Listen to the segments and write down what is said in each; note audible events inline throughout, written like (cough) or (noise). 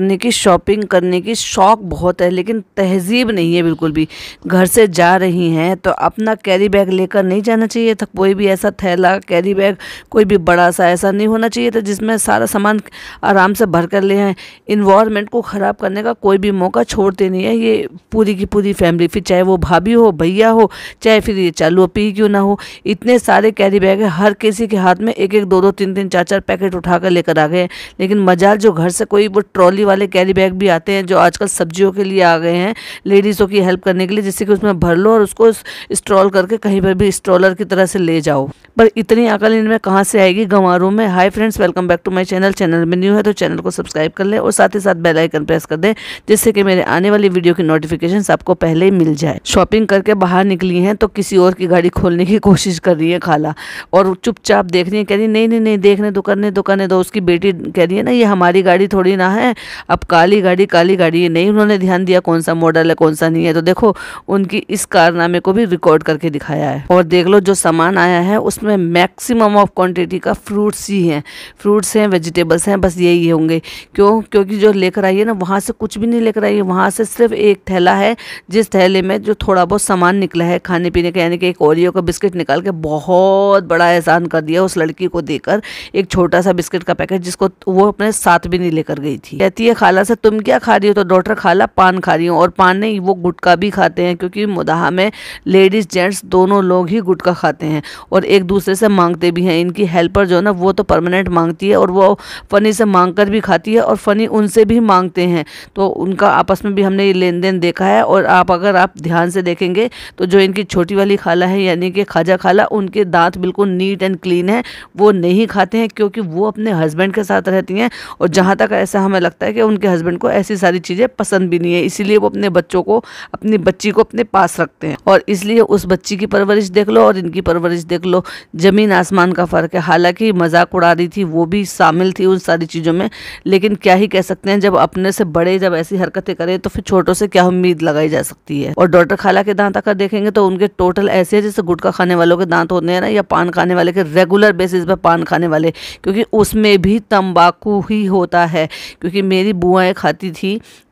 घूमने की शॉपिंग करने की शौक़ बहुत है लेकिन तहजीब नहीं है बिल्कुल भी घर से जा रही हैं तो अपना कैरी बैग लेकर नहीं जाना चाहिए था कोई भी ऐसा थैला कैरी बैग कोई भी बड़ा सा ऐसा नहीं होना चाहिए था जिसमें सारा सामान आराम से भर कर ले हैं इन्वामेंट को ख़राब करने का कोई भी मौका छोड़ते नहीं है ये पूरी की पूरी फैमिली फिर चाहे वो भाभी हो भैया हो चाहे फिर ये चालू पी क्यों ना हो इतने सारे कैरी बैग है हर किसी के हाथ में एक एक दो दो तीन तीन चार चार पैकेट उठा कर लेकर आ गए लेकिन मजाल जो घर से कोई वो ट्रॉली वाले कैरी बैग भी आते हैं जो आजकल सब्जियों के लिए आ गए हैं लेडीज़ों की हेल्प करने के लिए जिससे कि उसमें भर लो और उसको स्ट्रॉल करके कहीं पर भी स्ट्रॉलर की तरह से ले जाओ पर इतनी अकल इनमें कहाँ से आएगी गंवारों में hi friends welcome back to my channel channel में न्यू है तो चैनल को सब्सक्राइब कर लें और साथ ही साथ बेलाइकन प्रेस कर दें जिससे कि मेरे आने वाली वीडियो की नोटिफिकेशन आपको पहले ही मिल जाए शॉपिंग करके बाहर निकली हैं तो किसी और की गाड़ी खोलने की कोशिश कर रही है खाला और चुपचाप देख रही है कह रही नहीं नहीं नहीं देखने दो करने दो करने दो उसकी बेटी कह रही है ना ये हमारी गाड़ी थोड़ी ना है अब काली गाड़ी काली गाड़ी नहीं उन्होंने ध्यान दिया कौन सा मॉडल है कौन सा नहीं है तो देखो उनकी इस कारनामे को भी रिकॉर्ड करके दिखाया है और देख लो जो सामान आया है उसमें मैक्सिमम ऑफ क्वान्टिटी का फ्रूट्स ही हैं फ्रूट्स हैं वेजिटेबल्स हैं बस यही होंगे क्यों क्योंकि जो लेकर आई है ना वहाँ से कुछ भी नहीं लेकर आई है वहाँ से सिर्फ एक थैला है जिस थैले में जो थोड़ा बहुत सामान निकला है खाने पीने का यानी कि एक ओरियो का बिस्किट निकाल के बहुत बड़ा एहसान कर दिया उस लड़की को देकर एक छोटा सा बिस्किट का पैकेट जिसको वो अपने साथ भी नहीं लेकर गई थी कहती कहती है खाला से तुम क्या खा रही हो तो डॉक्टर खाला पान खा रही हूँ और पान नहीं वो गुटखा भी खाते हैं क्योंकि मुदाहा में लेडीज़ जेंट्स दोनों लोग ही गुटखा खाते हैं और एक दूसरे से मांगते भी हैं इनकी हेल्पर जो है ना वो तो परमानेंट मांगती है और वो फ़नी से मांग कर भी खाती है और फ़नी उनसे भी मांगते हैं तो उनका आपस में भी हमने ये लेन देन देखा है और आप अगर आप ध्यान से देखेंगे तो जो इनकी छोटी वाली खाला है यानी कि खाजा खाला उनके दांत बिल्कुल नीट एंड क्लीन है वो नहीं खाते हैं क्योंकि वो अपने हस्बैंड के साथ रहती हैं और जहाँ तक ऐसा हमें लगता है है कि उनके हस्बैंड को ऐसी सारी चीज़ें पसंद भी नहीं है इसीलिए वो अपने बच्चों को अपनी बच्ची को अपने पास रखते हैं और इसलिए उस बच्ची की परवरिश देख लो और इनकी परवरिश देख लो ज़मीन आसमान का फ़र्क है हालांकि मजाक उड़ा रही थी वो भी शामिल थी उन सारी चीज़ों में लेकिन क्या ही कह सकते हैं जब अपने से बड़े जब ऐसी हरकतें करें तो फिर छोटों से क्या उम्मीद लगाई जा सकती है और डॉक्टर खाला के दांत अगर देखेंगे तो उनके टोटल ऐसे है जैसे गुटखा खाने वालों के दांत होते हैं ना या पान खाने वाले के रेगुलर बेसिस पर पान खाने वाले क्योंकि उसमें भी तम्बाकू ही होता है क्योंकि मे मेरी बुआएँ खाती थी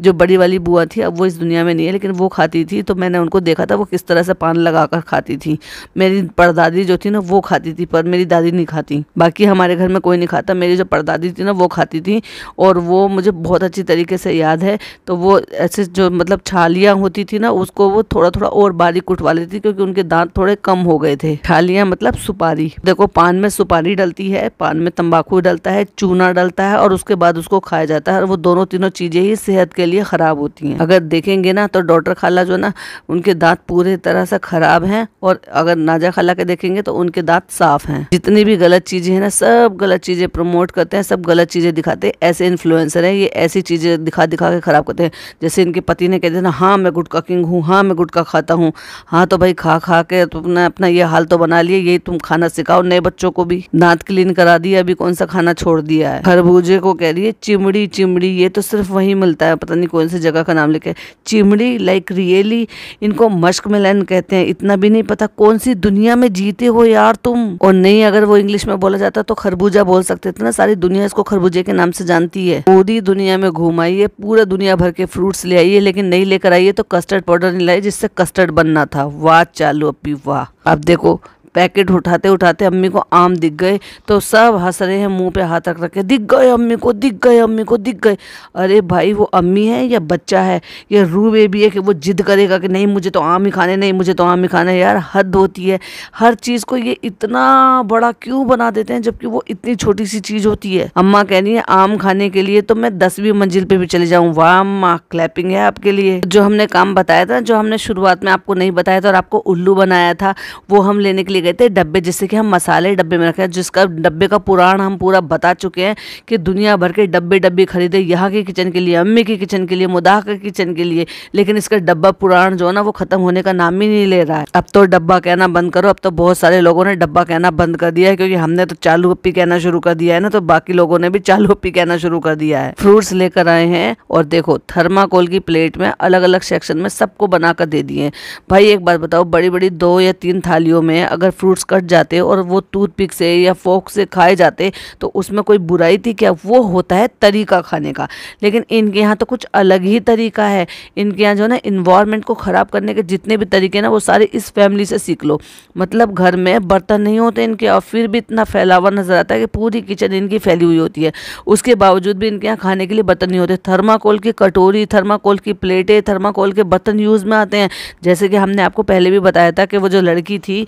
जो बड़ी वाली बुआ थी अब वो इस दुनिया में नहीं है लेकिन वो खाती थी तो मैंने उनको देखा था वो किस तरह से पान लगा कर खाती थी मेरी परदादी जो थी ना वो खाती थी पर मेरी दादी नहीं खाती बाकी हमारे घर में कोई नहीं खाता मेरी जो परदादी थी ना वो खाती थी और वो मुझे बहुत अच्छी तरीके से याद है तो वो ऐसे जो मतलब छालियाँ होती थी ना उसको वो थोड़ा थोड़ा और बारीक कुटवा लेती थी क्योंकि उनके दांत थोड़े कम हो गए थे छालियाँ मतलब सुपारी देखो पान में सुपारी डलती है पान में तंबाकू डलता है चूना डलता है और उसके बाद उसको खाया जाता है और वो दोनों तीनों चीज़ें ही सेहत के लिए ख़राब होती हैं अगर देखेंगे ना तो डॉक्टर खाला जो ना उनके दांत पूरे तरह से ख़राब हैं और अगर नाजा खाला के देखेंगे तो उनके दांत साफ़ हैं जितनी भी गलत चीज़ें हैं ना सब गलत चीज़ें प्रमोट करते हैं सब गलत चीज़ें दिखाते हैं ऐसे इन्फ्लुएंसर हैं ये ऐसी चीज़ें दिखा दिखा के ख़राब करते हैं जैसे इनके पति ने कहते ना हाँ मैं गुटका किंग हूँ हाँ मैं गुटका खाता हूँ हाँ तो भाई खा खा के तुमने अपना ये हाल तो बना लिए यही तुम खाना सिखाओ नए बच्चों को भी दांत क्लीन करा दिया अभी कौन सा खाना छोड़ दिया है खरबूजे को कह रही है चिमड़ी चिमड़ी चिमड़ी ये तो सिर्फ वहीं मिलता है पता नहीं कौन सी जगह का नाम लिखा चिमड़ी लाइक रियली इनको मश्क मिलन कहते हैं इतना भी नहीं पता कौन सी दुनिया में जीते हो यार तुम और नहीं अगर वो इंग्लिश में बोला जाता तो खरबूजा बोल सकते थे ना सारी दुनिया इसको खरबूजे के नाम से जानती है पूरी दुनिया में घूम आई है पूरा दुनिया भर के फ्रूट्स ले आई है लेकिन नहीं लेकर आई है तो कस्टर्ड पाउडर नहीं लाई जिससे कस्टर्ड बनना था वाह चालू अपी वाह आप देखो पैकेट उठाते उठाते अम्मी को आम दिख गए तो सब हंस रहे हैं मुंह पे हाथ रख रख के दिख गए अम्मी को दिख गए अम्मी को दिख गए अरे भाई वो अम्मी है या बच्चा है या रू बेबी है कि वो जिद करेगा कि नहीं मुझे तो आम ही खाने नहीं मुझे तो आम ही खाना यार हद होती है हर चीज़ को ये इतना बड़ा क्यों बना देते हैं जबकि वो इतनी छोटी सी चीज़ होती है अम्मा कह रही है आम खाने के लिए तो मैं दसवीं मंजिल पर भी चले जाऊँ वाह अम्मा क्लैपिंग है आपके लिए जो हमने काम बताया था जो हमने शुरुआत में आपको नहीं बताया था और आपको उल्लू बनाया था वो हम लेने के लिए लिए गए थे डब्बे जिससे कि हम मसाले डब्बे में रखे हैं जिसका डब्बे का पुराण हम पूरा बता चुके हैं कि दुनिया भर के डब्बे डब्बे खरीदे यहाँ के किचन के लिए अम्मी के किचन के लिए मुदाह के किचन के लिए लेकिन इसका डब्बा पुराण जो है ना वो ख़त्म होने का नाम ही नहीं ले रहा है अब तो डब्बा कहना बंद करो अब तो बहुत सारे लोगों ने डब्बा कहना बंद कर दिया है क्योंकि हमने तो चालू पी कहना शुरू कर दिया है ना तो बाकी लोगों ने भी चालू पी कहना शुरू कर दिया है फ्रूट्स लेकर आए हैं और देखो थर्माकोल की प्लेट में अलग अलग सेक्शन में सबको बनाकर दे दिए भाई एक बात बताओ बड़ी बड़ी दो या तीन थालियों में अगर अगर फ्रूट्स कट जाते और वो टूथ पिक से या फोक से खाए जाते तो उसमें कोई बुराई थी क्या वो होता है तरीका खाने का लेकिन इनके यहाँ तो कुछ अलग ही तरीका है इनके यहाँ जो है ना इन्वायरमेंट को ख़राब करने के जितने भी तरीके ना वो सारे इस फैमिली से सीख लो मतलब घर में बर्तन नहीं होते इनके और फिर भी इतना फैलावा नज़र आता है कि पूरी किचन इनकी फैली हुई होती है उसके बावजूद भी इनके यहाँ खाने के लिए बर्तन नहीं होते थर्माकोल की कटोरी थर्माकोल की प्लेटें थर्माकोल के बर्तन यूज़ में आते हैं जैसे कि हमने आपको पहले भी बताया था कि वो जो लड़की थी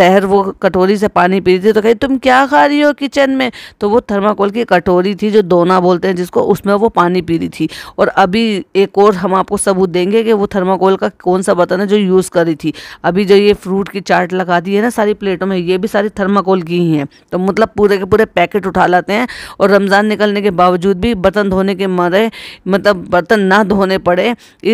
शहर वो कटोरी से पानी पी रही थी तो कही तुम क्या खा रही हो किचन में तो वो थर्माकोल की कटोरी थी जो दोना बोलते हैं जिसको उसमें वो पानी पी रही थी और अभी एक और हम आपको सबूत देंगे कि वो थर्माकोल का कौन सा बर्तन है जो यूज़ करी थी अभी जो ये फ्रूट की चाट लगा दी है ना सारी प्लेटों में ये भी सारी थर्माकोल की ही हैं तो मतलब पूरे के पूरे पैकेट उठा लाते हैं और रमज़ान निकलने के बावजूद भी बर्तन धोने के मारे मतलब बर्तन ना धोने पड़े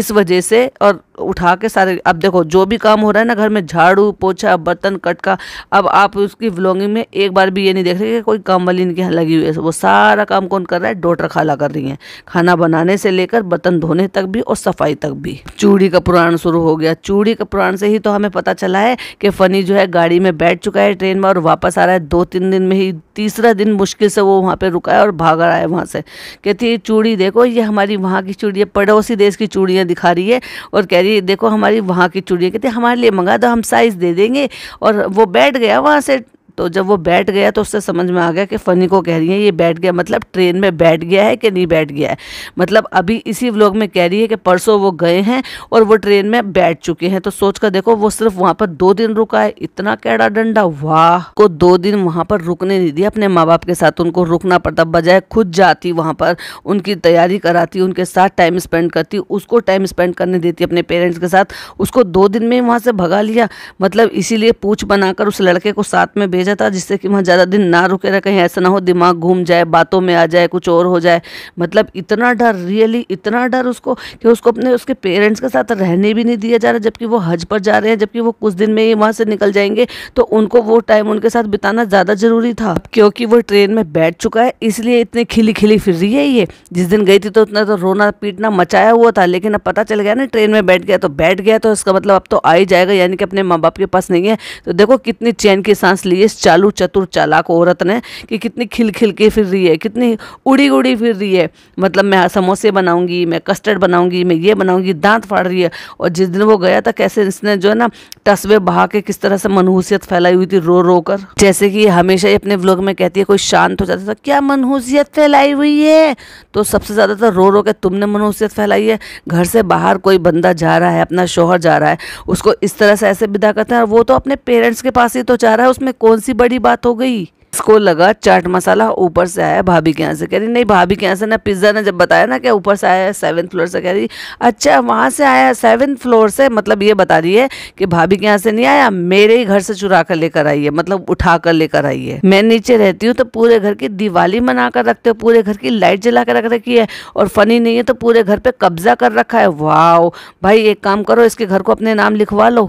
इस वजह से और उठा के सारे अब देखो जो भी काम हो रहा है ना घर में झाड़ू पोछा बर्तन कट शर्ट का अब आप उसकी ब्लॉगिंग में एक बार भी ये नहीं देख रहे कि कोई काम वाली इनके यहाँ लगी हुई है वो सारा काम कौन कर रहा है डोटर खाला कर रही है खाना बनाने से लेकर बर्तन धोने तक भी और सफाई तक भी चूड़ी का पुराण शुरू हो गया चूड़ी का पुराण से ही तो हमें पता चला है कि फ़नी जो है गाड़ी में बैठ चुका है ट्रेन में और वापस आ रहा है दो तीन दिन में ही तीसरा दिन मुश्किल से वो वहाँ पर रुका है और भाग रहा है वहाँ से कहती है चूड़ी देखो ये हमारी वहाँ की चूड़ी है पड़ोसी देश की चूड़ियाँ दिखा रही है और कह रही है देखो हमारी वहाँ की चूड़ियाँ कहती हमारे लिए मंगा दो हम साइज़ दे देंगे और वो बैठ गया वहाँ से तो जब वो बैठ गया तो उससे समझ में आ गया कि फ़नी को कह रही है ये बैठ गया मतलब ट्रेन में बैठ गया है कि नहीं बैठ गया है मतलब अभी इसी व्लॉग में कह रही है कि परसों वो गए हैं और वो ट्रेन में बैठ चुके हैं तो सोच कर देखो वो सिर्फ वहाँ पर दो दिन रुका है इतना कैड़ा डंडा वाह को दो दिन वहाँ पर रुकने नहीं दिया अपने माँ बाप के साथ उनको रुकना पड़ता बजाय खुद जाती वहाँ पर उनकी तैयारी कराती उनके साथ टाइम स्पेंड करती उसको टाइम स्पेंड करने देती अपने पेरेंट्स के साथ उसको दो दिन में वहाँ से भगा लिया मतलब इसीलिए पूछ बनाकर उस लड़के को साथ में भेज भेजा था जिससे कि वहाँ ज़्यादा दिन ना रुके रहे कहीं ऐसा ना हो दिमाग घूम जाए बातों में आ जाए कुछ और हो जाए मतलब इतना डर रियली इतना डर उसको कि उसको अपने उसके पेरेंट्स के साथ रहने भी नहीं दिया जा रहा जबकि वो हज पर जा रहे हैं जबकि वो कुछ दिन में ही वहाँ से निकल जाएंगे तो उनको वो टाइम उनके साथ बिताना ज़्यादा ज़रूरी था क्योंकि वो ट्रेन में बैठ चुका है इसलिए इतनी खिली खिली फिर रही है ये जिस दिन गई थी तो उतना तो रोना पीटना मचाया हुआ था लेकिन अब पता चल गया ना ट्रेन में बैठ गया तो बैठ गया तो इसका मतलब अब तो आ ही जाएगा यानी कि अपने माँ बाप के पास नहीं है तो देखो कितनी चैन की सांस लिए चालू चतुर चालाक औरत ने कि कितनी खिलखिल के फिर रही है कितनी उड़ी उड़ी फिर रही है मतलब मैं समोसे बनाऊंगी मैं कस्टर्ड बनाऊंगी मैं ये बनाऊंगी दांत फाड़ रही है और जिस दिन वो गया था कैसे इसने जो है ना तस्वे बहा के किस तरह से मनहूसियत फैलाई हुई थी रो रो कर जैसे कि हमेशा ही अपने व्लॉग में कहती है कोई शांत हो जाता था तो क्या मनहूसियत फैलाई हुई है तो सबसे ज़्यादा तो रो रो के तुमने मनहूसियत फैलाई है घर से बाहर कोई बंदा जा रहा है अपना शोहर जा रहा है उसको इस तरह से ऐसे विदा करते हैं और वो तो अपने पेरेंट्स के पास ही तो जा रहा है उसमें कौन सी बड़ी बात हो गई इसको लगा चाट मसाला ऊपर से आया भाभी के यहाँ से कह रही नहीं भाभी के यहाँ से ना पिज़्ज़ा ने जब बताया ना कि ऊपर से आया सेवन फ्लोर से कह रही अच्छा वहाँ से आया सेवन फ्लोर से मतलब ये बता रही है कि भाभी के यहाँ से नहीं आया मेरे ही घर से चुरा कर लेकर आई है मतलब उठा कर लेकर आई है मैं नीचे रहती हूँ तो पूरे घर की दिवाली मना कर रखते हो पूरे घर की लाइट जला कर रख रखी है और फनी नहीं है तो पूरे घर पर कब्जा कर रखा है वाह भाई एक काम करो इसके घर को अपने नाम लिखवा लो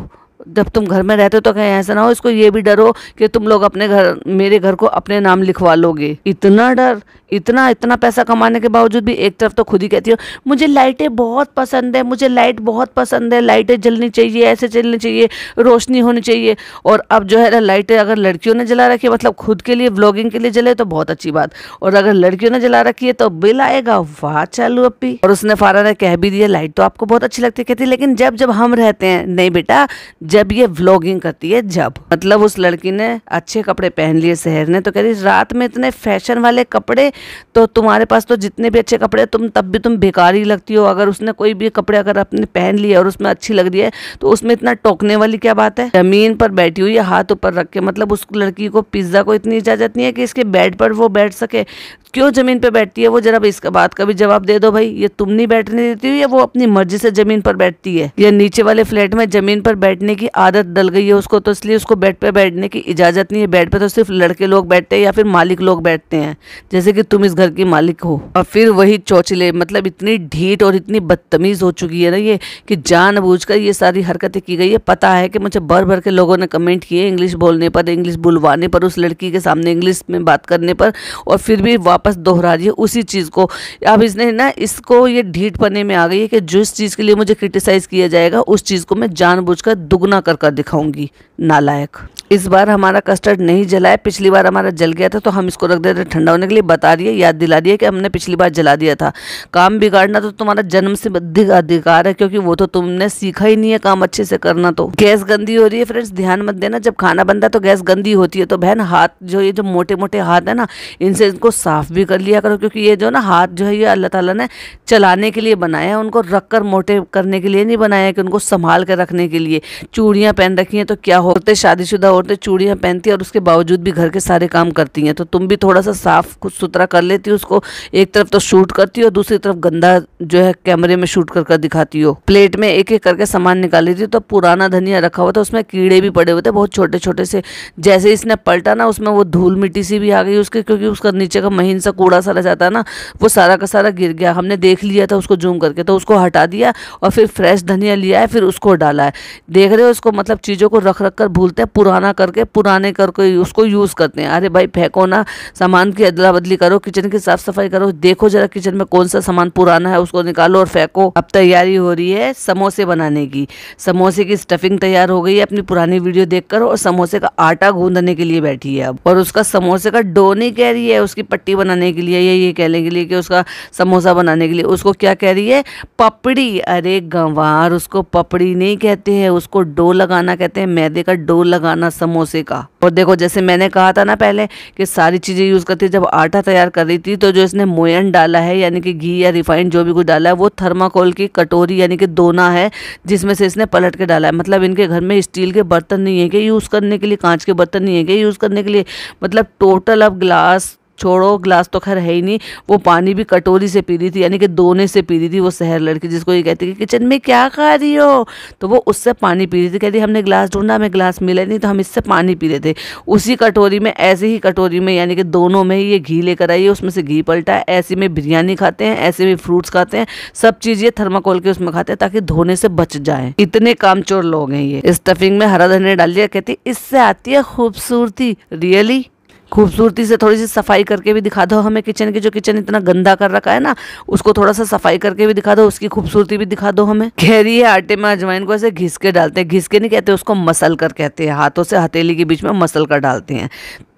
जब तुम घर में रहते हो तो कहीं ऐसा ना हो इसको ये भी डर हो कि तुम लोग अपने घर मेरे घर को अपने नाम लिखवा लोगे इतना डर इतना इतना पैसा कमाने के बावजूद भी एक तरफ तो खुद ही कहती हो मुझे लाइटें बहुत पसंद है मुझे लाइट बहुत पसंद है लाइटें जलनी चाहिए ऐसे जलनी चाहिए रोशनी होनी चाहिए और अब जो है ना लाइटें अगर लड़कियों ने जला रखी है मतलब खुद के लिए ब्लॉगिंग के लिए जले तो बहुत अच्छी बात और अगर लड़कियों ने जला रखी है तो बिल आएगा वाह चालू अपी और उसने फारा ने कह भी दिया लाइट तो आपको बहुत अच्छी लगती है कहती लेकिन जब जब हम रहते हैं नहीं बेटा जब ये व्लॉगिंग करती है जब मतलब उस लड़की ने अच्छे कपड़े पहन लिए शहर ने तो कह रही रात में इतने फैशन वाले कपड़े तो तुम्हारे पास तो जितने भी अच्छे कपड़े तुम तब भी तुम बेकार ही लगती हो अगर उसने कोई भी कपड़े अगर अपने पहन लिए और उसमें अच्छी लग रही है तो उसमें इतना टोकने वाली क्या बात है जमीन पर बैठी हुई हाथ ऊपर रख के मतलब उस लड़की को पिज्ज़ा को इतनी इजाज़त नहीं है कि इसके बेड पर वो बैठ सके क्यों ज़मीन पर बैठती है वो जरा इसका बात का भी जवाब दे दो भाई ये तुम नहीं बैठने देती हो या वो अपनी मर्जी से ज़मीन पर बैठती है या नीचे वाले फ्लैट में ज़मीन पर बैठने की आदत डल गई है उसको तो इसलिए उसको बेड पर बैठने की इजाज़त नहीं है बेड पर तो सिर्फ लड़के लोग बैठते हैं या फिर मालिक लोग बैठते हैं जैसे कि तुम इस घर की मालिक हो और फिर वही चौचले मतलब इतनी ढीठ और इतनी बदतमीज हो चुकी है ना ये कि जानबूझकर ये सारी हरकतें की गई है पता है कि मुझे भर भर के लोगों ने कमेंट किए इंग्लिश बोलने पर इंग्लिश बुलवाने पर उस लड़की के सामने इंग्लिश में बात करने पर और फिर भी वापस दोहरा दिए उसी चीज़ को अब इसने ना इसको ये ढीठ पने में आ गई है कि जिस चीज़ के लिए मुझे क्रिटिसाइज़ किया जाएगा उस चीज़ को मैं जानबूझकर दुगना कर कर दिखाऊंगी नालायक इस बार हमारा कस्टर्ड नहीं जलाया पिछली बार हमारा जल गया था तो हम इसको रख देते ठंडा होने के लिए बता दिए याद दिला दिए कि हमने पिछली बार जला दिया था काम बिगाड़ना तो तुम्हारा जन्म से अधिकार है क्योंकि वो तो तुमने सीखा ही नहीं है काम अच्छे से करना तो गैस गंदी हो रही है फ्रेंड्स ध्यान मत देना जब खाना बनता है तो गैस गंदी होती है तो बहन हाथ जो ये जो मोटे मोटे हाथ है ना इनसे इनको साफ साफ़ भी कर लिया करो क्योंकि ये जो ना हाथ जो है ये अल्लाह ताला ने चलाने के लिए बनाया है उनको रख कर मोटे करने के लिए नहीं बनाया कि उनको संभाल कर रखने के लिए चूड़ियाँ पहन रखी हैं तो क्या होते शादीशुदा औरतें चूड़ियाँ पहनती हैं और उसके बावजूद भी घर के सारे काम करती हैं तो तुम भी थोड़ा सा साफ़ कुछ सुथरा कर लेती हो उसको एक तरफ तो शूट करती हो दूसरी तरफ गंदा जो है कैमरे में शूट कर कर दिखाती हो प्लेट में एक एक करके सामान निकाल लेती हो तो पुराना धनिया रखा हुआ था उसमें कीड़े भी पड़े हुए थे बहुत छोटे छोटे से जैसे इसने पलटा ना उसमें वो धूल मिट्टी सी भी आ गई उसके क्योंकि उसका नीचे का महीन जमीन से कूड़ा सा रह जाता है ना वो सारा का सारा गिर गया हमने देख लिया था उसको जूम करके तो उसको हटा दिया और फिर फ्रेश धनिया लिया है फिर उसको डाला है देख रहे हो उसको मतलब चीज़ों को रख रख कर भूलते हैं पुराना करके पुराने करके उसको यूज़ करते हैं अरे भाई फेंको ना सामान की अदला बदली करो किचन की साफ़ सफाई करो देखो ज़रा किचन में कौन सा सामान पुराना है उसको निकालो और फेंको अब तैयारी हो रही है समोसे बनाने की समोसे की स्टफिंग तैयार हो गई है अपनी पुरानी वीडियो देख और समोसे का आटा गूंदने के लिए बैठी है अब और उसका समोसे का डो नहीं कह रही है उसकी पट्टी बनाने के लिए या ये कहने के लिए कि उसका समोसा बनाने के लिए उसको क्या कह रही है पपड़ी अरे गंवार उसको पपड़ी नहीं कहते हैं उसको डो लगाना कहते हैं मैदे का डो लगाना समोसे का और देखो जैसे मैंने कहा था ना पहले कि सारी चीज़ें यूज़ करती जब आटा तैयार कर रही थी तो जो इसने मोयन डाला है यानी कि घी या रिफाइंड जो भी कुछ डाला है वो थर्माकोल की कटोरी यानी कि दोना है जिसमें से इसने पलट के डाला है मतलब इनके घर में स्टील के बर्तन नहीं है कि यूज़ करने के लिए कांच के बर्तन नहीं है कि यूज़ करने के लिए मतलब टोटल अब ग्लास छोड़ो ग्लास तो खैर है ही नहीं वो पानी भी कटोरी से पी रही थी यानी कि दोने से पी रही थी वो शहर लड़की जिसको ये कहती है कि किचन में क्या खा रही हो तो वो उससे पानी पी रही थी कहती हमने ग्लास ढूंढा हमें ग्लास मिला नहीं तो हम इससे पानी पी रहे थे उसी कटोरी में ऐसे ही कटोरी में यानी कि दोनों में ही ये घी लेकर आई है उसमें से घी पलटा है ऐसे में बिरयानी खाते हैं ऐसे में फ्रूट्स खाते हैं सब चीज़ ये थर्माकोल के उसमें खाते हैं ताकि धोने से बच जाए इतने कामचोर लोग हैं ये स्टफिंग में हरा धनिया डाल दिया कहती इससे आती है खूबसूरती रियली खूबसूरती से थोड़ी सी सफाई करके भी दिखा दो हमें किचन की जो किचन इतना गंदा कर रखा है ना उसको थोड़ा सा सफाई करके भी दिखा दो उसकी खूबसूरती भी दिखा दो हमें खेरी है आटे में अजवाइन को ऐसे घिसके डालते हैं घिसके नहीं कहते उसको मसल कर कहते हैं हाथों से हथेली के बीच में मसल कर डालते हैं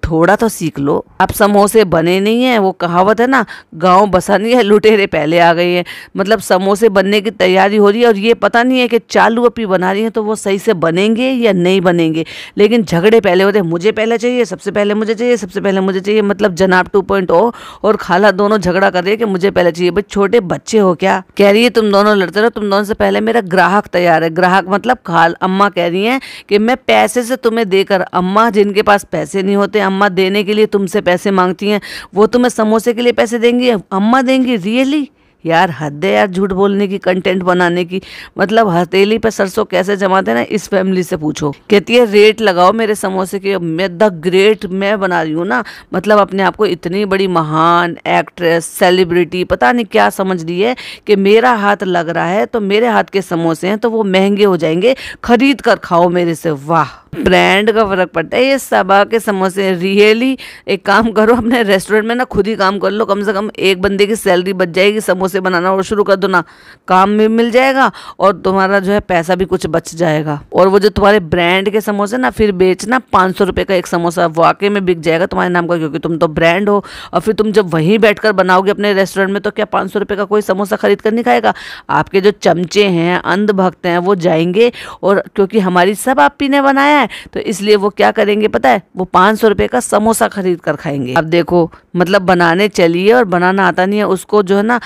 थोड़ा तो सीख लो आप समोसे बने नहीं हैं वो कहावत है ना गांव बसा नहीं है लुटेरे पहले आ गए हैं मतलब समोसे बनने की तैयारी हो रही है और ये पता नहीं है कि चालू अपी बना रही हैं तो वो सही से बनेंगे या नहीं बनेंगे लेकिन झगड़े पहले होते मुझे पहले चाहिए सबसे पहले मुझे चाहिए सबसे पहले मुझे चाहिए मतलब जनाब टू पॉइंट ओ और खाला दोनों झगड़ा कर रही है कि मुझे पहले चाहिए भाई छोटे बच्चे हो क्या कह रही है तुम दोनों लड़ते रहो तुम दोनों से पहले मेरा ग्राहक तैयार है ग्राहक मतलब खाल अम्मा कह रही हैं कि मैं पैसे से तुम्हें देकर अम्मा जिनके पास पैसे नहीं होते अम्मा देने के लिए तुमसे पैसे मांगती हैं वो तुम्हें समोसे के लिए पैसे देंगी अम्मा देंगी रियली यार हद है यार झूठ बोलने की कंटेंट बनाने की मतलब हथेली पे सरसों कैसे जमाते ना इस फैमिली से पूछो कहती है रेट लगाओ मेरे समोसे के मैं द ग्रेट मैं बना रही हूँ ना मतलब अपने आप को इतनी बड़ी महान एक्ट्रेस सेलिब्रिटी पता नहीं क्या समझ रही है कि मेरा हाथ लग रहा है तो मेरे हाथ के समोसे हैं तो वो महंगे हो जाएंगे खरीद कर खाओ मेरे से वाह ब्रांड का फ़र्क पड़ता है ये सबा के समोसे रियली एक काम करो अपने रेस्टोरेंट में ना खुद ही काम कर लो कम से कम एक बंदे की सैलरी बच जाएगी समोसे बनाना और शुरू कर दो ना काम भी मिल जाएगा और तुम्हारा जो है पैसा भी कुछ बच जाएगा और वो जो तुम्हारे ब्रांड के समोसे ना फिर बेचना पाँच सौ रुपये का एक समोसा वाकई में बिक जाएगा तुम्हारे नाम का क्योंकि तुम तो ब्रांड हो और फिर तुम जब वहीं बैठ बनाओगे अपने रेस्टोरेंट में तो क्या पाँच सौ रुपये का कोई समोसा खरीद कर नहीं खाएगा आपके जो चमचे हैं अंधभक्त हैं वो जाएंगे और क्योंकि हमारी सब आप ही ने बनाया है तो इसलिए वो क्या करेंगे पता है वो पाँच सौ रुपये का समोसा खरीद कर खाएंगे अब देखो मतलब बनाने चलिए और बनाना आता नहीं है उसको जो है ना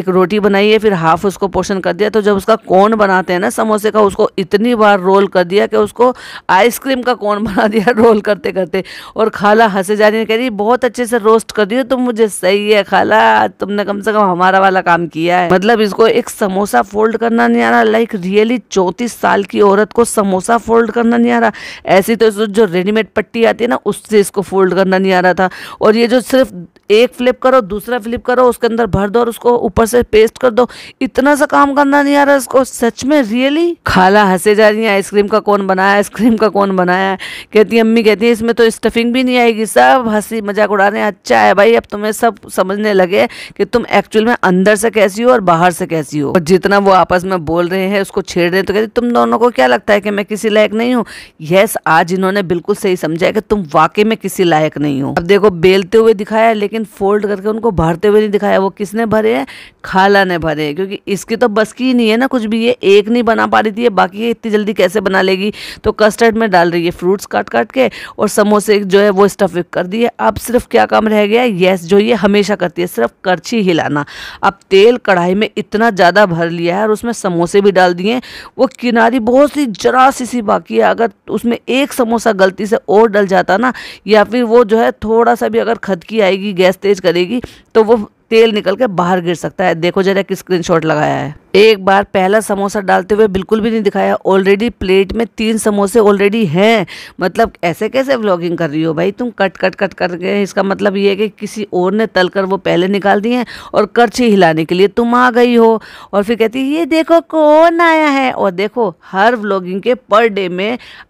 एक रोटी बनाई है फिर हाफ उसको पोषण कर दिया तो जब उसका कोन बनाते हैं ना समोसे का उसको इतनी बार रोल कर दिया कि उसको आइसक्रीम का कोन बना (laughs) दिया रोल करते करते और खाला हंसे जा रही है कह रही बहुत अच्छे से रोस्ट कर दिए तुम मुझे सही है खाला तुमने कम से कम हमारा वाला काम किया है मतलब इसको एक समोसा फोल्ड करना नहीं आ रहा लाइक रियली चौंतीस साल की औरत को समोसा फोल्ड करना नहीं आ रहा ना ऐसी तो जो रेडीमेड पट्टी आती है ना उससे इसको फोल्ड करना नहीं आ रहा था और ये जो सिर्फ एक फ्लिप करो दूसरा फ्लिप करो उसके अंदर भर दो और उसको ऊपर से पेस्ट कर दो इतना सा काम करना नहीं आ रहा इसको सच में रियली खाला हंसे जा रही है आइसक्रीम का कौन बनाया आइसक्रीम का कौन बनाया कहती है अम्मी कहती है इसमें तो स्टफिंग भी नहीं आएगी सब हंसी मजाक उड़ा रहे हैं अच्छा है भाई अब तुम्हें सब समझने लगे कि तुम एक्चुअल में अंदर से कैसी हो और बाहर से कैसी हो और जितना वो आपस में बोल रहे हैं उसको छेड़ रहे हैं तो कहती तुम दोनों को क्या लगता है कि मैं किसी लायक नहीं हूँ यस आज इन्होंने बिल्कुल सही समझा कि तुम वाकई में किसी लायक नहीं हो अब देखो बेलते हुए दिखाया है लेकिन फोल्ड करके उनको भरते हुए नहीं दिखाया वो किसने भरे हैं खाला ने भरे हैं क्योंकि इसकी तो बस की ही नहीं है ना कुछ भी ये एक नहीं बना पा रही थी बाकी ये इतनी जल्दी कैसे बना लेगी तो कस्टर्ड में डाल रही है फ्रूट्स काट काट के और समोसे जो है वो स्टफ कर दिए अब सिर्फ क्या काम रह गया यस जो ये हमेशा करती है सिर्फ करछी हिलाना अब तेल कढ़ाई में इतना ज़्यादा भर लिया है और उसमें समोसे भी डाल दिए वो किनारी बहुत सी जरा सी सी बाकी है अगर तो उसमें एक समोसा गलती से और डल जाता ना या फिर वो जो है थोड़ा सा भी अगर खदकी आएगी गैस तेज करेगी तो वो तेल निकल के बाहर गिर सकता है देखो जरा किस स्क्रीनशॉट लगाया है एक बार पहला समोसा डालते हुए बिल्कुल भी नहीं दिखाया ऑलरेडी प्लेट में तीन समोसे ऑलरेडी हैं मतलब ऐसे कैसे व्लॉगिंग कर रही हो भाई तुम कट कट कट गए इसका मतलब ये है कि किसी और ने तल कर वो पहले निकाल दिए हैं और करछी हिलाने के लिए तुम आ गई हो और फिर कहती है ये देखो कौन आया है और देखो हर व्लॉगिंग के पर डे में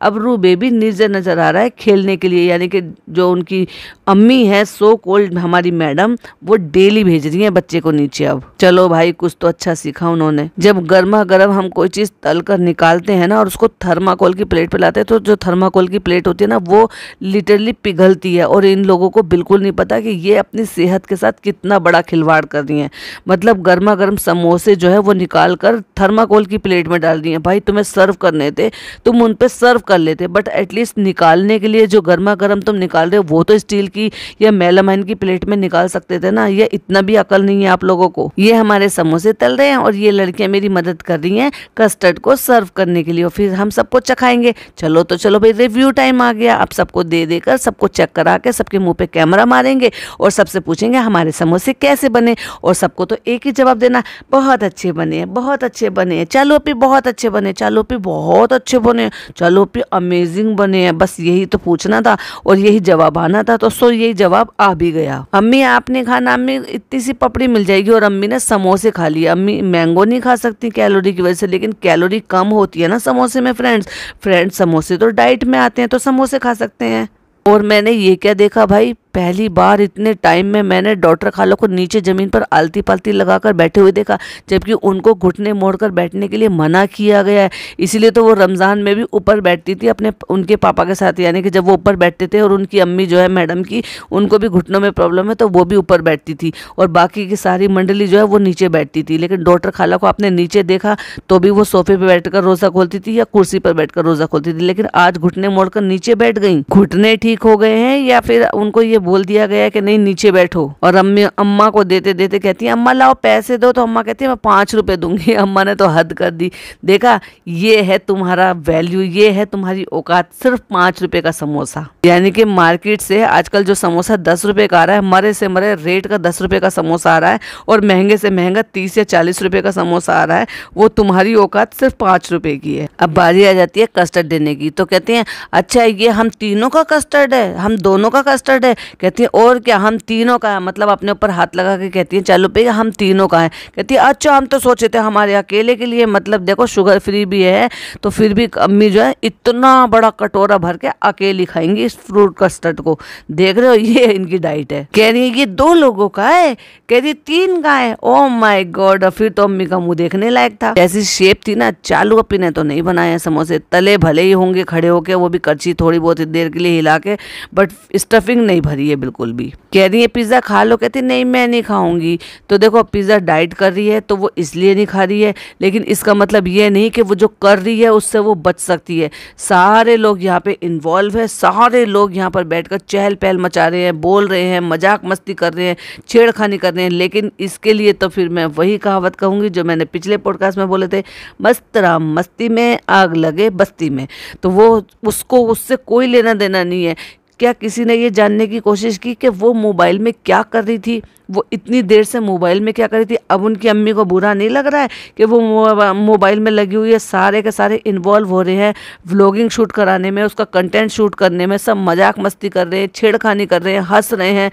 अब रू बेबी निर्जर नज़र आ रहा है खेलने के लिए यानी कि जो उनकी अम्मी है सो कोल्ड हमारी मैडम वो डेली भेज रही हैं बच्चे को नीचे अब चलो भाई कुछ तो अच्छा सीखा उन्होंने कौन जब गर्मा गर्म हम कोई चीज़ तल कर निकालते हैं ना और उसको थर्माकोल की प्लेट पे लाते हैं तो जो थर्माकोल की प्लेट होती है ना वो लिटरली पिघलती है और इन लोगों को बिल्कुल नहीं पता कि ये अपनी सेहत के साथ कितना बड़ा खिलवाड़ कर रही है मतलब गर्मा गर्म समोसे जो है वो निकाल कर थर्माकोल की प्लेट में डाल रही है भाई तुम्हें सर्व करने थे तुम उन पर सर्व कर लेते बट एटलीस्ट निकालने के लिए जो गर्मा गर्म तुम निकाल रहे हो वो तो स्टील की या मेलामाइन की प्लेट में निकाल सकते थे ना ये इतना भी अकल नहीं है आप लोगों को ये हमारे समोसे तल रहे हैं और ये लड़कियाँ मेरी मदद कर रही हैं कस्टर्ड को सर्व करने के लिए और फिर हम सबको चखाएंगे चलो तो चलो भाई रिव्यू टाइम आ गया अब सबको दे देकर सबको चेक करा के सबके मुंह पे कैमरा मारेंगे और सबसे पूछेंगे हमारे समोसे कैसे बने और सबको तो एक ही जवाब देना बहुत अच्छे बने बहुत अच्छे बने चलो पी बहुत अच्छे बने चलो पी बहुत अच्छे बने चलो पी अमेजिंग बने हैं बस यही तो पूछना था और यही जवाब आना था तो सो यही जवाब आ भी गया अम्मी आपने खाना अम्मी इतनी सी पपड़ी मिल जाएगी और अम्मी ने समोसे खा लिए अम्मी मैंगो नहीं खा सकती कैलोरी की वजह से लेकिन कैलोरी कम होती है ना समोसे में फ्रेंड्स फ्रेंड्स समोसे तो डाइट में आते हैं तो समोसे खा सकते हैं और मैंने ये क्या देखा भाई पहली बार इतने टाइम में मैंने डॉक्टर खाला को नीचे ज़मीन पर आलती पालती लगाकर बैठे हुए देखा जबकि उनको घुटने मोड़कर बैठने के लिए मना किया गया है इसीलिए तो वो रमज़ान में भी ऊपर बैठती थी अपने उनके पापा के साथ यानी कि जब वो ऊपर बैठते थे और उनकी अम्मी जो है मैडम की उनको भी घुटनों में प्रॉब्लम है तो वो भी ऊपर बैठती थी और बाकी की सारी मंडली जो है वो नीचे बैठती थी लेकिन डॉक्टर खाला को आपने नीचे देखा तो भी वो सोफे पर बैठ रोज़ा खोलती थी या कुर्सी पर बैठ रोज़ा खोलती थी लेकिन आज घुटने मोड़ नीचे बैठ गई घुटने ठीक हो गए हैं या फिर उनको ये बोल दिया गया कि नहीं नीचे बैठो और अम्मी अम्मा को देते देते कहती है अम्मा लाओ पैसे दो तो अम्मा कहती है मैं पाँच रुपये दूंगी (laughs) अम्मा ने तो हद कर दी देखा ये है तुम्हारा वैल्यू ये है तुम्हारी औकात सिर्फ पाँच रुपये का समोसा यानी कि मार्केट से आजकल जो समोसा दस रुपये का आ रहा है मरे से मरे रेट का दस रुपये का समोसा आ रहा है और महंगे से महंगा तीस या चालीस रुपये का समोसा आ रहा है वो तुम्हारी औकात सिर्फ पाँच रुपये की है अब बारी आ जाती है कस्टर्ड देने की तो कहते हैं अच्छा ये हम तीनों का कस्टर्ड है हम दोनों का कस्टर्ड है कहती है और क्या हम तीनों का है मतलब अपने ऊपर हाथ लगा के कहती है चलो पे हम तीनों का है कहती है अच्छा हम तो सोचे थे हमारे अकेले के लिए मतलब देखो शुगर फ्री भी है तो फिर भी अम्मी जो है इतना बड़ा कटोरा भर के अकेली खाएंगी इस फ्रूट कस्टर्ड को देख रहे हो ये इनकी डाइट है कह रही है ये दो लोगों का है कह रही तीन का है ओ माई गॉड फिर तो अम्मी का मुँह देखने लायक था ऐसी शेप थी ना चालू अपी ने तो नहीं बनाया समोसे तले भले ही होंगे खड़े होके वो भी करछी थोड़ी बहुत देर के लिए हिला के बट स्टफिंग नहीं भरी रही है बिल्कुल भी कह रही है पिज़्ज़ा खा लो कहती नहीं मैं नहीं खाऊंगी तो देखो पिज़्ज़ा डाइट कर रही है तो वो इसलिए नहीं खा रही है लेकिन इसका मतलब ये नहीं कि वो जो कर रही है उससे वो बच सकती है सारे लोग यहाँ पे इन्वॉल्व है सारे लोग यहाँ पर बैठ चहल पहल मचा रहे हैं बोल रहे हैं मजाक मस्ती कर रहे हैं छेड़खानी कर रहे हैं लेकिन इसके लिए तो फिर मैं वही कहावत कहूँगी जो मैंने पिछले पॉडकास्ट में बोले थे मस्त राम मस्ती में आग लगे बस्ती में तो वो उसको उससे कोई लेना देना नहीं है क्या किसी ने ये जानने की कोशिश की कि वो मोबाइल में क्या कर रही थी वो इतनी देर से मोबाइल में क्या कर रही थी अब उनकी अम्मी को बुरा नहीं लग रहा है कि वो मोबाइल में लगी हुई है सारे के सारे इन्वॉल्व हो रहे हैं व्लॉगिंग शूट कराने में उसका कंटेंट शूट करने में सब मजाक मस्ती कर रहे हैं छेड़खानी कर रहे हैं हंस रहे हैं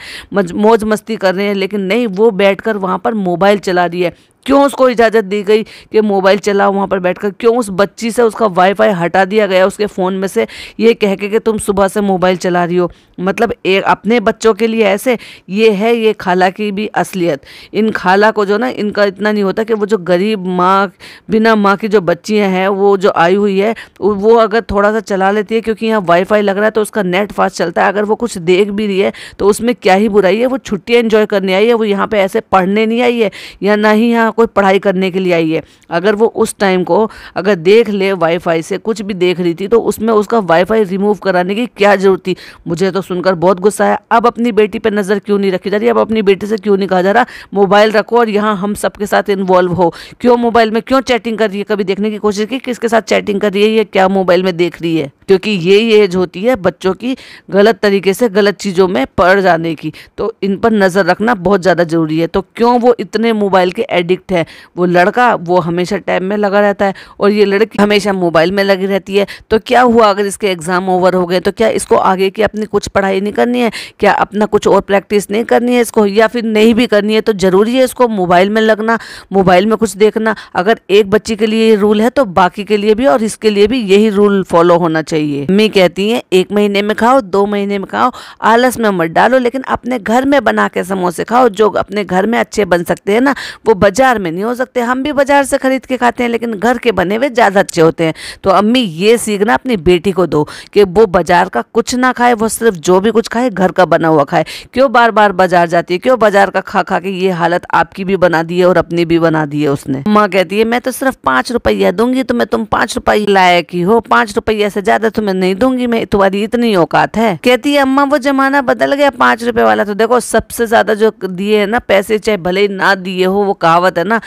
मौज मस्ती कर रहे हैं लेकिन नहीं वो बैठ कर वहाँ पर मोबाइल चला रही है क्यों उसको इजाज़त दी गई कि मोबाइल चला वहाँ पर बैठकर क्यों उस बच्ची से उसका वाईफाई हटा दिया गया उसके फ़ोन में से ये कह के कि तुम सुबह से मोबाइल चला रही हो मतलब एक अपने बच्चों के लिए ऐसे ये है ये खाला की भी असलियत इन खाला को जो ना इनका इतना नहीं होता कि वो जो गरीब माँ बिना माँ की जो बच्चियाँ हैं वो जो आई हुई है वो अगर थोड़ा सा चला लेती है क्योंकि यहाँ वाईफाई लग रहा है तो उसका नेट फास्ट चलता है अगर वो कुछ देख भी रही है तो उसमें क्या ही बुराई है वो छुट्टियाँ इन्जॉय करने आई है वो यहाँ पर ऐसे पढ़ने नहीं आई है या ना ही यहाँ कोई पढ़ाई करने के लिए आई है अगर वो उस टाइम को अगर देख ले वाईफाई से कुछ भी देख रही थी तो उसमें उसका वाईफाई रिमूव कराने की क्या ज़रूरत थी मुझे तो सुनकर बहुत गुस्सा है अब अपनी बेटी पर नज़र क्यों नहीं रखी जा रही अब अपनी बेटी से क्यों नहीं कहा जा रहा मोबाइल रखो और यहाँ हम सबके साथ इन्वॉल्व हो क्यों मोबाइल में क्यों चैटिंग कर रही है कभी देखने की कोशिश की किसके साथ चैटिंग कर रही है या क्या मोबाइल में देख रही है क्योंकि यही एज होती है बच्चों की गलत तरीके से गलत चीज़ों में पड़ जाने की तो इन पर नज़र रखना बहुत ज़्यादा ज़रूरी है तो क्यों वो इतने मोबाइल के एडिक्ट एडिक्ट है वो लड़का वो हमेशा टैब में लगा रहता है और ये लड़की हमेशा मोबाइल में लगी रहती है तो क्या हुआ अगर इसके एग्ज़ाम ओवर हो गए तो क्या इसको आगे की अपनी कुछ पढ़ाई नहीं करनी है क्या अपना कुछ और प्रैक्टिस नहीं करनी है इसको या फिर नहीं भी करनी है तो ज़रूरी है इसको मोबाइल में लगना मोबाइल में कुछ देखना अगर एक बच्ची के लिए रूल है तो बाकी के लिए भी और इसके लिए भी यही रूल फॉलो होना चाहिए मम्मी कहती हैं एक महीने में खाओ दो महीने में खाओ आलस में मत डालो लेकिन अपने घर में बना के समोसे खाओ जो अपने घर में अच्छे बन सकते हैं ना वो बजा बाजार में नहीं हो सकते हम भी बाजार से ख़रीद के खाते हैं लेकिन घर के बने हुए ज़्यादा अच्छे होते हैं तो अम्मी ये सीखना अपनी बेटी को दो कि वो बाजार का कुछ ना खाए वो सिर्फ जो भी कुछ खाए घर का बना हुआ खाए क्यों बार बार बाजार जाती है क्यों बाजार का खा खा के ये हालत आपकी भी बना दी है और अपनी भी बना दी है उसने माँ कहती है मैं तो सिर्फ पाँच रुपया दूंगी तुम्हें तो तुम पाँच रुपये लायक ही हो पाँच रुपया से ज़्यादा तुम्हें नहीं दूंगी मैं तुम्हारी इतनी औकात है कहती है अम्मा वो जमाना बदल गया पाँच रुपये वाला तो देखो सबसे ज़्यादा जो दिए है ना पैसे चाहे भले ही ना दिए हो वो कहावत है है ना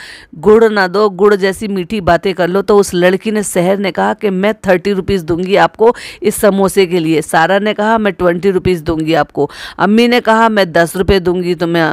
गुड़ ना दो गुड़ जैसी मीठी बातें कर लो तो उस लड़की ने शहर ने कहा कि मैं थर्टी रुपीज़ दूंगी आपको इस समोसे के लिए सारा ने कहा मैं ट्वेंटी रुपीज़ दूंगी आपको अम्मी ने कहा मैं दस रुपये दूंगी तो मैं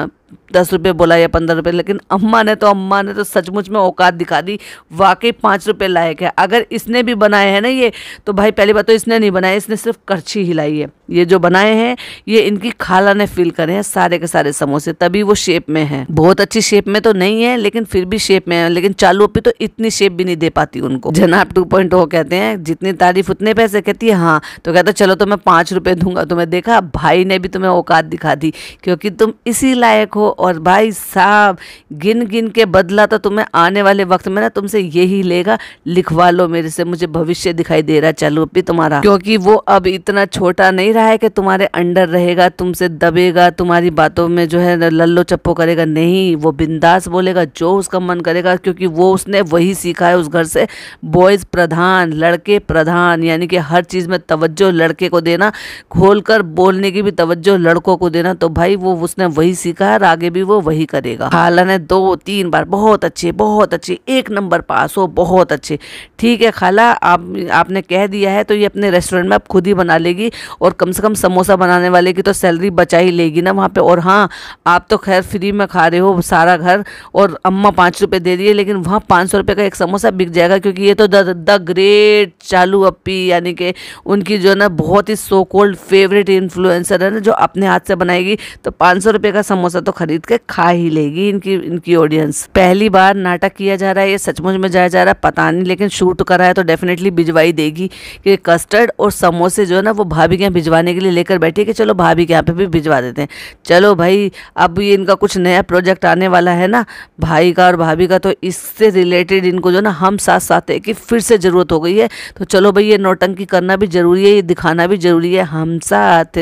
दस रुपये बोला या पंद्रह रुपये लेकिन अम्मा ने तो अम्मा ने तो सचमुच में औकात दिखा दी वाकई पाँच रुपये लायक है अगर इसने भी बनाए हैं ना ये तो भाई पहली बात तो इसने नहीं बनाया इसने सिर्फ करछी हिलाई है ये जो बनाए हैं ये इनकी खाला ने फील करे हैं सारे के सारे समोसे तभी वो शेप में है बहुत अच्छी शेप में तो नहीं है लेकिन फिर भी शेप में है लेकिन चालू पे तो इतनी शेप भी नहीं दे पाती उनको जनाब टू पॉइंट वो कहते हैं जितनी तारीफ उतने पैसे कहती है हाँ तो कहते चलो तो मैं पाँच रुपये दूंगा तुम्हें तो देखा भाई ने भी तुम्हें औकात दिखा दी क्योंकि तुम इसी लायक हो और भाई साहब गिन गिन के बदला तो तुम्हें आने वाले वक्त में ना तुमसे यही लेगा लिखवा लो मेरे से मुझे भविष्य दिखाई दे रहा चलो अभी तुम्हारा क्योंकि वो अब इतना छोटा नहीं रहा है कि तुम्हारे अंडर रहेगा तुमसे दबेगा तुम्हारी बातों में जो है लल्लो चप्पो करेगा नहीं वो बिंदास बोलेगा जो उसका मन करेगा क्योंकि वो उसने वही सीखा है उस घर से बॉयज़ प्रधान लड़के प्रधान यानी कि हर चीज़ में तवज्जो लड़के को देना खोलकर बोलने की भी तवज्जो लड़कों को देना तो भाई वो उसने वही सीखा है आगे आगे भी वो वही करेगा खाला ने दो तीन बार बहुत अच्छे बहुत अच्छे एक नंबर पास हो बहुत अच्छे ठीक है खाला आप आपने कह दिया है तो ये अपने रेस्टोरेंट में आप खुद ही बना लेगी और कम से कम समोसा बनाने वाले की तो सैलरी बचा ही लेगी ना वहाँ पर और हाँ आप तो खैर फ्री में खा रहे हो सारा घर और अम्मा पाँच रुपये दे रही है लेकिन वहाँ पाँच सौ का एक समोसा बिक जाएगा क्योंकि ये तो द ग्रेट चालू अपी यानी कि उनकी जो ना बहुत ही सो कोल्ड फेवरेट इन्फ्लुएंसर है ना जो अपने हाथ से बनाएगी तो पाँच सौ रुपये का समोसा तो खरीद खरीद के खा ही लेगी इनकी इनकी ऑडियंस पहली बार नाटक किया जा रहा है ये सचमुच में जाया जा रहा है पता नहीं लेकिन शूट करा है तो डेफिनेटली भिजवाई देगी कि कस्टर्ड और समोसे जो है ना वो भाभी के भिजवाने के लिए लेकर बैठी है कि चलो भाभी के यहाँ पे भी भिजवा देते हैं चलो भाई अब ये इनका कुछ नया प्रोजेक्ट आने वाला है ना भाई का और भाभी का तो इससे रिलेटेड इनको जो ना हम साथ साथ है कि फिर से ज़रूरत हो गई है तो चलो भाई ये नोटंकी करना भी ज़रूरी है ये दिखाना भी ज़रूरी है हम साथ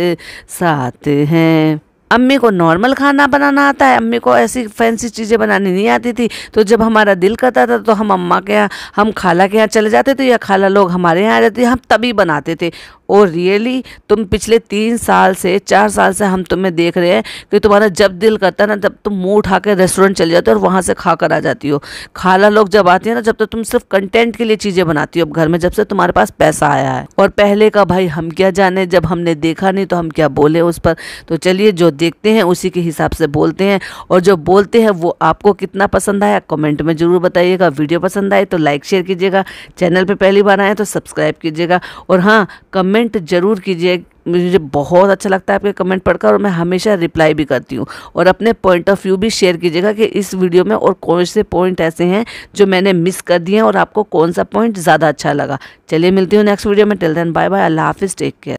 साथ हैं अम्मी को नॉर्मल खाना बनाना आता है अम्मी को ऐसी फैंसी चीज़ें बनानी नहीं आती थी तो जब हमारा दिल करता था तो हम अम्मा के यहाँ हम खाला के यहाँ चले जाते थे या खाला लोग हमारे यहाँ आ जाते हम तभी बनाते थे और रियली तुम पिछले तीन साल से चार साल से हम तुम्हें देख रहे हैं कि तुम्हारा जब दिल करता है ना तब तुम मुँह उठा के रेस्टोरेंट चले जाते हो और वहाँ से खा कर आ जाती हो खाला लोग जब आते हैं ना जब तक तो तुम सिर्फ कंटेंट के लिए चीज़ें बनाती हो अब घर में जब से तुम्हारे पास पैसा आया है और पहले का भाई हम क्या जाने जब हमने देखा नहीं तो हम क्या बोले उस पर तो चलिए जो देखते हैं उसी के हिसाब से बोलते हैं और जो बोलते हैं वो आपको कितना पसंद आया कमेंट में ज़रूर बताइएगा वीडियो पसंद आए तो लाइक शेयर कीजिएगा चैनल पर पहली बार आए तो सब्सक्राइब कीजिएगा और हाँ कमेंट कमेंट ज़रूर कीजिए मुझे बहुत अच्छा लगता है आपके कमेंट पढ़कर और मैं हमेशा रिप्लाई भी करती हूँ और अपने पॉइंट ऑफ व्यू भी शेयर कीजिएगा कि इस वीडियो में और कौन से पॉइंट ऐसे हैं जो मैंने मिस कर दिए हैं और आपको कौन सा पॉइंट ज़्यादा अच्छा लगा चलिए मिलती हूँ नेक्स्ट वीडियो में टेल दैन बाय बाय अल्लाह हाफिज़ टेक केयर